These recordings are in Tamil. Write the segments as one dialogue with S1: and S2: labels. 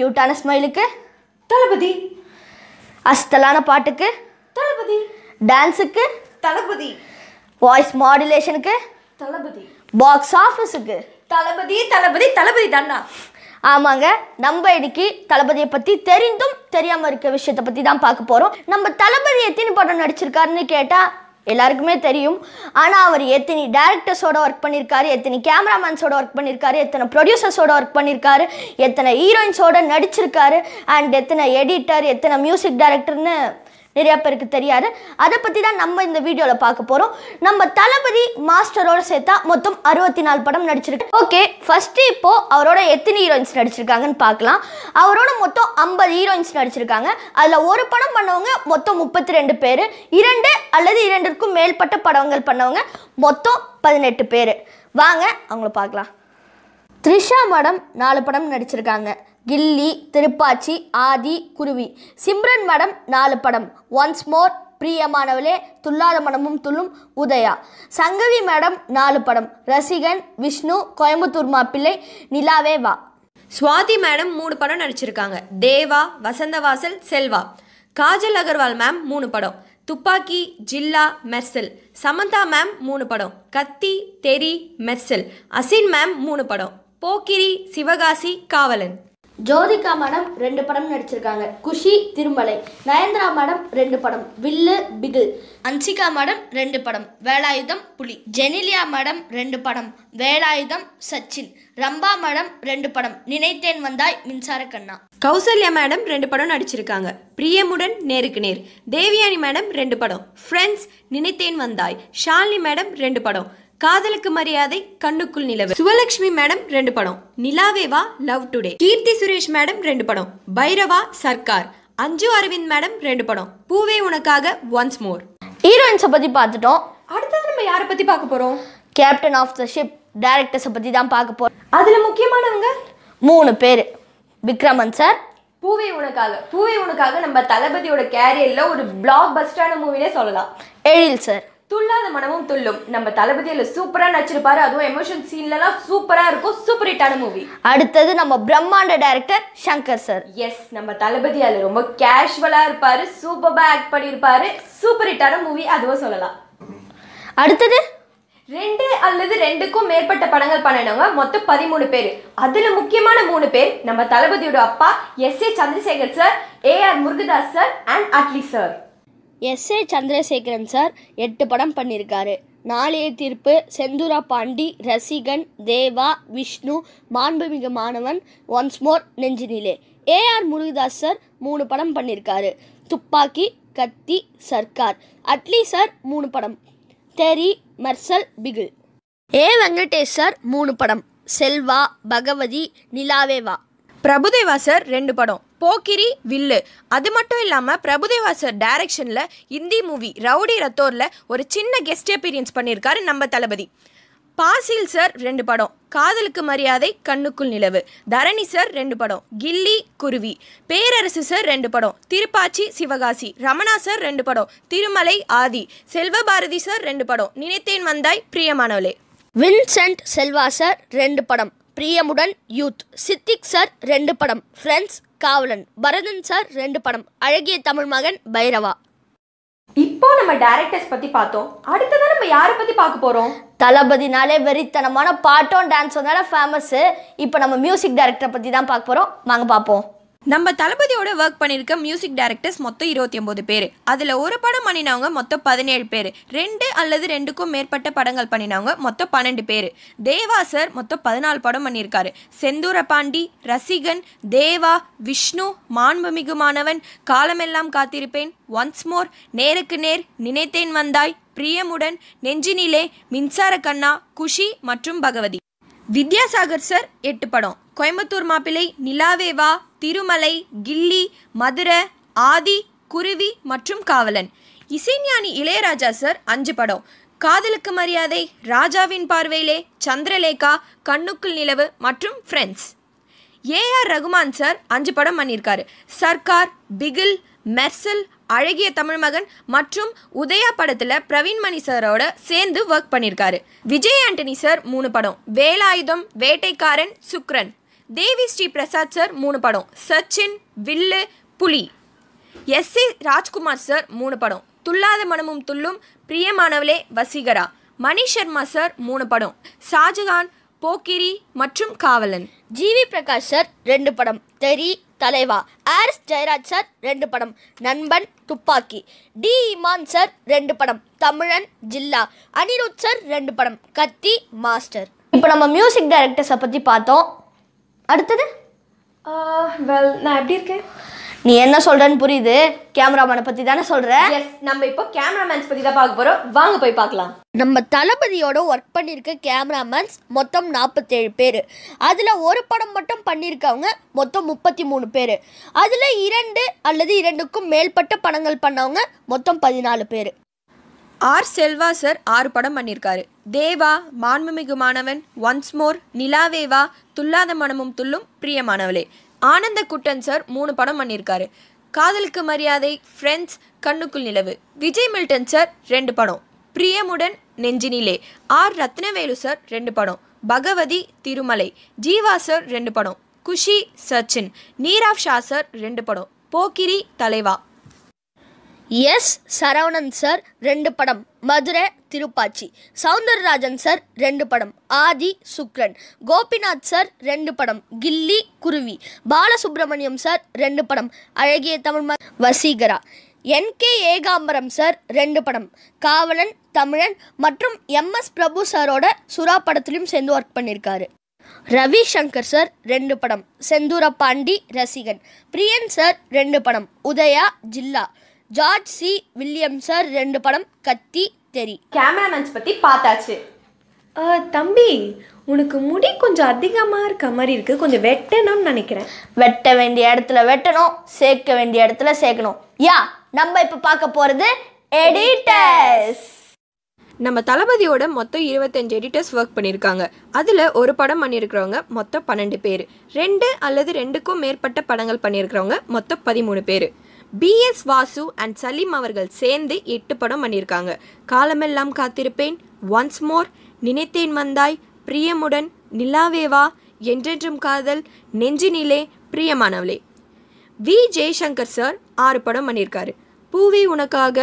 S1: கியூட்டான ஸ்மைலுக்கு தளபதி அஸ்தலான பாட்டுக்கு தளபதி டான்ஸுக்கு தளபதி வாய்ஸ் மாடுலேஷனுக்கு தளபதி பாக்ஸ் ஆஃபீஸுக்கு தளபதி தளபதி தளபதி தண்ணா ஆமாங்க நம்ம இன்னைக்கு தளபதியை பற்றி தெரிந்தும் தெரியாமல் இருக்க விஷயத்தை பற்றி தான் பார்க்க போகிறோம் நம்ம தளபதி எத்தனை படம் நடிச்சிருக்காருன்னு கேட்டால் எல்லாருக்குமே தெரியும் ஆனால் அவர் எத்தனை டேரக்டர்ஸோட ஒர்க் பண்ணியிருக்காரு எத்தனை கேமராமேன்ஸோட ஒர்க் பண்ணியிருக்காரு எத்தனை ப்ரொடியூசர்ஸோட ஒர்க் பண்ணியிருக்காரு எத்தனை ஹீரோயின்ஸோட நடிச்சிருக்காரு அண்ட் எத்தனை எடிட்டர் எத்தனை மியூசிக் டைரக்டர்னு நிறைய பேருக்கு தெரியாது அதை பற்றி தான் நம்ம இந்த வீடியோவில் பார்க்க போகிறோம் நம்ம தளபதி மாஸ்டரோட சேர்த்தா மொத்தம் அறுபத்தி நாலு படம் நடிச்சிருக்கு ஓகே ஃபஸ்ட்டு இப்போது அவரோட எத்தனை ஹீரோயின்ஸ் நடிச்சிருக்காங்கன்னு பார்க்கலாம் அவரோட மொத்தம் ஐம்பது ஹீரோயின்ஸ் நடிச்சிருக்காங்க அதில் ஒரு படம் பண்ணவங்க மொத்தம் முப்பத்தி ரெண்டு பேர் இரண்டு அல்லது இரண்டிற்கும் மேற்பட்ட படங்கள் பண்ணவங்க மொத்தம் பதினெட்டு பேர் வாங்க அவங்கள பார்க்கலாம் த்ரிஷா மேடம் நாலு படம் நடிச்சிருக்காங்க கில்லி திருப்பாச்சி ஆதி குருவி சிம்ரன் மேடம் நாலு படம் ஒன்ஸ் மோர் பிரியமானவளே துல்லாத மனமும் துள்ளும் உதயா சங்கவி மேடம் நாலு படம் ரசிகன் விஷ்ணு கோயம்புத்தூர் மாப்பிள்ளை நிலாவே வா சுவாதி
S2: மேடம் மூணு படம் நடிச்சிருக்காங்க தேவா வசந்தவாசல் செல்வா காஜல் அகர்வால் மேம் மூணு படம் துப்பாக்கி ஜில்லா மெர்சல் சமந்தா மேம் மூணு படம் கத்தி தெரி மெர்சல் அசின் மேம் மூணு படம் போக்கிரி சிவகாசி காவலன்
S1: ஜோதிகா மேடம் ரெண்டு படம் நடிச்சிருக்காங்க குஷி திருமலை நயன்தரா மேடம் ரெண்டு படம் வில்லு பிகில் அன்சிகா மேடம் ரெண்டு படம் வேலாயுதம் புலி ஜெனிலியா மேடம் ரெண்டு படம் வேலாயுதம் சச்சின் ரம்பா மேடம் ரெண்டு படம் நினைத்தேன் வந்தாய் மின்சார கண்ணா
S2: கௌசல்யா மேடம் ரெண்டு படம் நடிச்சிருக்காங்க பிரியமுடன் நேருக்கு நேர் தேவியானி மேடம் ரெண்டு படம் ஃப்ரெண்ட்ஸ் நினைத்தேன் வந்தாய் ஷாலினி மேடம் ரெண்டு படம் காதலுக்கு மரியாதை கண்ணுக்குள் நிலவு சுவலட்சுமி மேடம் ரெண்டு படம் Nilaave Vaa love today Keerthy Suresh madam ரெண்டு படம் பைரவா சர்க்கார் அஞ்சு அரவிந்த் மேடம் ரெண்டு படம் பூவே உனக்காக
S1: ஒன்ஸ் மோர் ஹீரோயின்ஸை பற்றி பார்த்துட்டோம் அடுத்தது நம்ம யாரை பற்றி பார்க்க போகிறோம் கேப்டன் ஆஃப் த ஷிப் டைரக்டர்ஸை பற்றி தான் பார்க்க போகிறோம் அதில் முக்கியமானவங்க மூணு பேர் விக்ரமன் சார்
S2: பூவே உனக்காக பூவே உனக்காக நம்ம தளபதியோட கேரியரில் ஒரு பிளாக் பஸ்டான மூவினே சொல்லலாம் எழில் சார் துள்ளாத மனமும் துள்ளும் நம்ம தளபதியில சூப்பரா நடிச்சிருப்பாரு அதுவும் எமோஷன் சீன்லலாம் சூப்பரா இருக்கும் சூப்பர் ஹிட்டான மூவி அடுத்தது நம்ம பிரம்மாண்ட டைரக்டர் சங்கர் சார் எஸ் நம்ம தளபதி அதுல ரொம்ப கேஷுவலா இருப்பாரு சூப்பரா ஆக்ட் பண்ணிருப்பாரு சூப்பர் ஹிட்டான மூவி அதுவும் சொல்லலாம் அடுத்தது ரெண்டு அல்லது ரெண்டுக்கும் மேற்பட்ட படங்கள் பண்ணினவங்க மொத்தம் பதிமூணு பேர் அதில் முக்கியமான மூணு பேர் நம்ம தளபதியோட
S1: அப்பா S A Chandrasekhar sir A R Murugadoss sir and Atlee sir S A Chandrasekaran sir எட்டு படம் பண்ணியிருக்காரு நாளைய தீர்ப்பு செந்தூரா பாண்டி ரசிகன் தேவா விஷ்ணு மாண்புமிகு மாணவன் ஒன்ஸ் மோர் நெஞ்சினிலே ஏஆர் முருகதாஸ் சார் மூணு படம் பண்ணியிருக்காரு துப்பாக்கி கத்தி சர்க்கார் அட்லி சார் மூணு படம் தெரி மர்சல் பிகில் ஏ வெங்கடேஷ் சார் மூணு படம் செல்வா பகவதி நிலாவேவா பிரபுதேவா
S2: சார் ரெண்டு படம் போக்கிரி வில்லு அது மட்டும் இல்லாமல் பிரபுதேவா சார் டைரக்ஷனில் இந்தி மூவி ரவுடி ரத்தோரில் ஒரு சின்ன கெஸ்ட் அப்பீரியன்ஸ் பண்ணியிருக்காரு நம்ம தளபதி பாசில் சார் ரெண்டு படம் காதலுக்கு மரியாதை கண்ணுக்குள் நிலவு தரணி சார் ரெண்டு படம் கில்லி குருவி பேரரசு சார் ரெண்டு படம் திருப்பாச்சி சிவகாசி ரமணா சார் ரெண்டு படம் திருமலை ஆதி செல்வபாரதி சார் ரெண்டு படம் நினைத்தேன் வந்தாய் பிரியமானவளே
S1: வின்சென்ட் செல்வா சார் ரெண்டு படம் பிரியமுடன் யூத் சித்திக் சார் ரெண்டு படம் ஃப்ரெண்ட்ஸ் காவலன் பரதன் சார் ரெண்டு படம் அழகிய தமிழ் மகன் பைரவா இப்போ நம்ம டைரக்டர்ஸ் பத்தி பார்த்தோம் அடுத்ததா நம்ம யாரை பத்தி பார்க்க போறோம் தளபதினாலே வெறித்தனமான பாட்டும் டான்ஸும் தானே ஃபேமஸ்ஸு இப்போ நம்ம மியூசிக் டைரக்டரை பற்றி தான் பார்க்க போகிறோம் வாங்க பார்ப்போம் நம்ம தளபதியோட ஒர்க் பண்ணியிருக்க மியூசிக் டைரக்டர்ஸ் மொத்தம் இருபத்தி ஒன்பது பேர் அதில் ஒரு படம்
S2: பண்ணினவங்க மொத்தம் பதினேழு பேர் ரெண்டு அல்லது ரெண்டுக்கும் மேற்பட்ட படங்கள் பண்ணினவங்க மொத்தம் பன்னெண்டு பேர் தேவா சார் மொத்தம் பதினாலு படம் பண்ணியிருக்காரு செந்தூர பாண்டி ரசிகன் தேவா விஷ்ணு மாண்புமிகு மாணவன் காலமெல்லாம் காத்திருப்பேன் ஒன்ஸ் மோர் நேருக்கு நேர் நினைத்தேன் வந்தாய் பிரியமுடன் நெஞ்சினிலே மின்சார கண்ணா குஷி மற்றும் பகவதி வித்யாசாகர் சார் எட்டு படம் கோயம்புத்தூர் மாப்பிள்ளை நிலாவேவா திருமலை கில்லி மதுரை ஆதி குருவி மற்றும் காவலன் இசைஞானி இளையராஜா சார் அஞ்சு படம் காதலுக்கு மரியாதை ராஜாவின் பார்வையிலே சந்திரலேகா கண்ணுக்குள் நிலவு மற்றும் ஃப்ரெண்ட்ஸ் ஏஆர் ரகுமான் சார் அஞ்சு படம் பண்ணியிருக்காரு சர்க்கார் பிகில் மெர்சல் அழகிய தமிழ் மகன் மற்றும் உதயா படத்தில் பிரவீன் மணி சாரோட சேர்ந்து ஒர்க் பண்ணியிருக்காரு விஜய் ஆண்டனி சார் மூணு படம் வேலாயுதம் வேட்டைக்காரன் சுக்ரன் தேவி ஸ்ரீ பிரசாத் சார் மூணு படம் சச்சின் வில்லு புலி எஸ் ஏ ராஜ்குமார் சார் மூணு படம் துல்லாத மனமும் துல்லும் பிரியமானவளே வசிகரா மணி சர்மா சார் மூணு படம்
S1: ஷாஜகான் போக்கிரி மற்றும் காவலன் ஜிவி பிரகாஷ் சார் ரெண்டு படம் தெரி தலைவா ஆர் எஸ் ஜெயராஜ் சார் ரெண்டு படம் நண்பன் துப்பாக்கி டி இமான் சார் ரெண்டு படம் தமிழன் ஜில்லா அனிருத் சார் ரெண்டு படம் கத்தி மாஸ்டர் இப்போ நம்ம மியூசிக் டைரக்டர்ஸை பற்றி பார்த்தோம் அடுத்தது வெல் நான் எப்படி இருக்கேன் நீ என்ன சொல்றேன்னு புரியுது கேமராமேனை பத்தி தானே சொல்ற நம்ம இப்போ கேமராமேன்ஸ் பத்தி தான் பார்க்க போறோம் வாங்க போய் பார்க்கலாம் நம்ம தளபதியோட ஒர்க் பண்ணியிருக்க கேமராமேன்ஸ் மொத்தம் நாற்பத்தேழு பேர் அதில் ஒரு படம் மட்டும் பண்ணியிருக்கவங்க மொத்தம் முப்பத்தி மூணு பேர் அதில் இரண்டு அல்லது இரண்டுக்கும் மேற்பட்ட படங்கள் பண்ணவங்க மொத்தம் பதினாலு பேர் ஆர் செல்வா சார் ஆறு படம் பண்ணியிருக்காரு தேவா மான்மிகு
S2: மாணவன் ஒன்ஸ் மோர் நிலாவேவா துல்லாத மனமும் துள்ளும் பிரியமானவளே ஆனந்த குட்டன் சார் மூணு படம் பண்ணியிருக்காரு காதலுக்கு மரியாதை ஃப்ரெண்ட்ஸ் கண்ணுக்குள் நிலவு விஜய் மில்டன் சார் ரெண்டு படம் பிரியமுடன் நெஞ்சினிலே ஆர் ரத்னவேலு சார் ரெண்டு படம் பகவதி திருமலை ஜீவா சார் ரெண்டு படம் குஷி சச்சின்
S1: நீராவ் ஷா சார் ரெண்டு படம் போக்கிரி தலைவா எஸ் சரவணன் சார் ரெண்டு படம் மதுரை திருப்பாச்சி சவுந்தரராஜன் சார் ரெண்டு படம் ஆதி சுக்ரன் கோபிநாத் சார் ரெண்டு படம் கில்லி குருவி பாலசுப்ரமணியம் சார் ரெண்டு படம் அழகிய Tamil Vaseegara N K Ekambaram sir ரெண்டு படம் காவலன் தமிழன் மற்றும் எம்எஸ் பிரபு சாரோட சுறா படத்திலும் சேர்ந்து ஒர்க் பண்ணியிருக்காரு ரவி சங்கர் சார் ரெண்டு படம் செந்தூர பாண்டி ரசிகன் பிரியன் சார் ரெண்டு படம் Udhaya Jilla George C William sir ரெண்டு படம் கத்தி தெரி கேமராமேன்ஸ் பற்றி பார்த்தாச்சு தம்பி உனக்கு முடி கொஞ்சம் அதிகமாக இருக்க மாதிரி இருக்கு கொஞ்சம் வெட்டணும்னு நினைக்கிறேன் வெட்ட வேண்டிய இடத்துல வெட்டணும் சேர்க்க வேண்டிய இடத்துல சேர்க்கணும் யா நம்ம இப்போ பார்க்க போகிறது எடிட்டர்ஸ் நம்ம தளபதியோட மொத்தம் இருபத்தஞ்சு எடிட்டர்ஸ் ஒர்க்
S2: பண்ணியிருக்காங்க அதில் ஒரு படம் பண்ணியிருக்கிறவங்க மொத்தம் பன்னெண்டு பேர் ரெண்டு அல்லது ரெண்டுக்கும் மேற்பட்ட படங்கள் பண்ணியிருக்கிறவங்க மொத்தம் பதிமூணு பேர் பிஎஸ் வாசு அண்ட் சலீம் அவர்கள் சேர்ந்து எட்டு படம் பண்ணியிருக்காங்க காலமெல்லாம் காத்திருப்பேன் ஒன்ஸ் மோர் நினைத்தேன் வந்தாய் பிரியமுடன் நிலாவேவா என்றென்றும் காதல் நெஞ்சினிலே பிரியமானவளே வி ஜெய்சங்கர் சார் ஆறு படம் பண்ணியிருக்காரு பூவே Unakkaga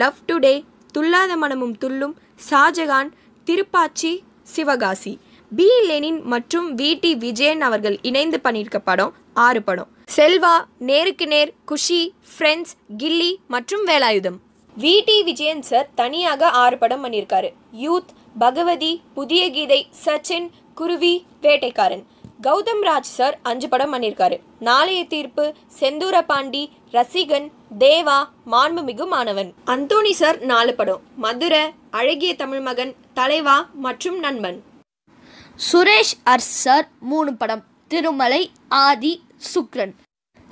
S2: love today Thulladha Manamum Thullum Shahjahan Thirupaachi Sivakasi P Lenin மற்றும் வி டி விஜயன் அவர்கள் இணைந்து பண்ணியிருக்க படம் ஆறு படம் செல்வா நேருக்கு நேர் குஷி ஃப்ரெண்ட்ஸ் கில்லி மற்றும் வேலாயுதம் விடி விஜயன் சார் தனியாக ஆறு படம் பண்ணியிருக்காரு யூத் பகவதி புதிய கீதை சச்சின் குருவி வேட்டைக்காரன் கௌதம் ராஜ் சார் அஞ்சு படம் பண்ணியிருக்காரு நாளைய தீர்ப்பு செந்தூர பாண்டி ரசிகன் தேவா மாண்புமிகு மாணவன் அந்தோணி சார் நாலு படம் மதுரை அழகிய தமிழ் மகன் தலைவா மற்றும் நண்பன்
S1: சுரேஷ் அர்ஸ் சார் மூணு படம் திருமலை ஆதி சுக்ரன்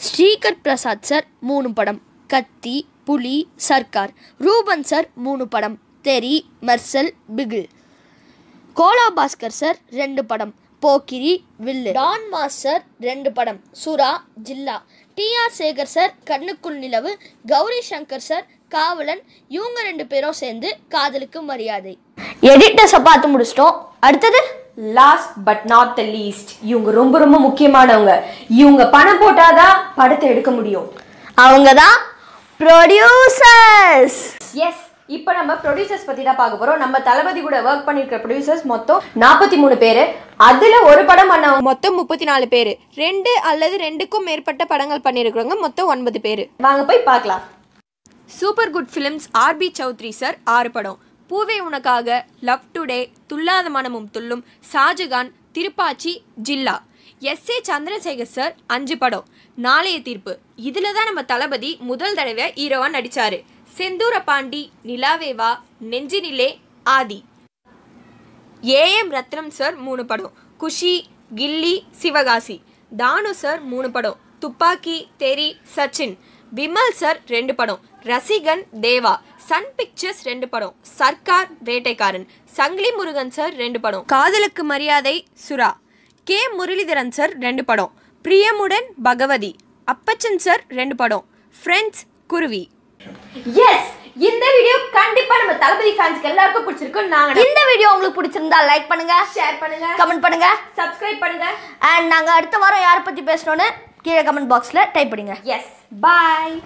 S1: ஸ்ரீகர் பிரசாத் சார் மூணு படம் கத்தி புலி சர்க்கார் ரூபன் சார் மூணு படம் தெரி மர்சல் பிகில் கோலா பாஸ்கர் சார் ரெண்டு படம் போக்கிரி வில்லு டான் மாஸ் சார் ரெண்டு படம் சுரா ஜில்லா டிஆர் சேகர் சார் கண்ணுக்குள் நிலவு கௌரி சங்கர் சார் காவலன் இவங்க ரெண்டு பேரும் சேர்ந்து காதலுக்கு மரியாதை எடிட்டர்ஸை பார்த்து முடிச்சிட்டோம் அடுத்தது
S2: last but not the least இவங்க ரொம்ப ரொம்ப முக்கியமானவங்க இவங்க பணம் போட்டாதான் படத்தை எடுக்க முடியும் அவங்க தான் ப்ரொடியூசர்ஸ் எஸ் இப்போ நம்ம ப்ரொடியூசர்ஸ் பற்றி தான் பார்க்க போகிறோம் நம்ம தளபதி கூட ஒர்க் பண்ணிருக்கிற ப்ரொடியூசர்ஸ் மொத்தம் நாற்பத்தி மூணு பேர் அதில் ஒரு படம் பண்ணவங்க மொத்தம் முப்பத்தி நாலு பேர் ரெண்டு அல்லது ரெண்டுக்கும் மேற்பட்ட படங்கள் பண்ணியிருக்கிறவங்க மொத்தம் ஒன்பது பேர் வாங்க போய் பார்க்கலாம் Super Good Films R B Choudary sir ஆறு படம் Poove Unakkaga love today Thulladha Manamum Thullum Shahjahan Thirupaachi Jilla S A Chandrasekhar sir அஞ்சு படம் நாளைய தீர்ப்பு இதில் தான் நம்ம தளபதி முதல் தடவை ஹீரோவாக நடித்தார் செந்தூர பாண்டி நிலாவேவா நெஞ்சினிலே ஆதி ஏஎம் ரத்னம் சார் மூணு படம் குஷி கில்லி சிவகாசி தானு சார் மூணு படம் துப்பாக்கி தெரி சச்சின் விமல் சார் ரெண்டு படம் ரசிகன் தேவா சன் பிக்சர்ஸ் ரெண்டு படம் சர்க்கார் வேட்டைக்காரன் சங்கிலி முருகன் சார் ரெண்டு படம் காதலுக்கு மரியாதை சுறா கே முரளிதரன் சார் ரெண்டு படம் பிரியமுடன் பகவதி அப்பச்சன் சார் ரெண்டு படம் ஃப்ரெண்ட்ஸ் குருவி எஸ் இந்த
S1: வீடியோ கண்டிப்பா நம்ம தளபதி ஃபேன்ஸ்க்கு எல்லாருக்கும் பிடிச்சிருக்கும் நாங்க இந்த வீடியோ உங்களுக்கு பிடிச்சிருந்தா லைக் பண்ணுங்க ஷேர் பண்ணுங்க கமெண்ட் பண்ணுங்க சப்ஸ்கிரைப் பண்ணுங்க அண்ட் நாங்க அடுத்த வாரம் யாரை பத்தி பேசணும்னு கீழே கமெண்ட் பாக்ஸில் டைப் பண்ணுங்க எஸ் பாய்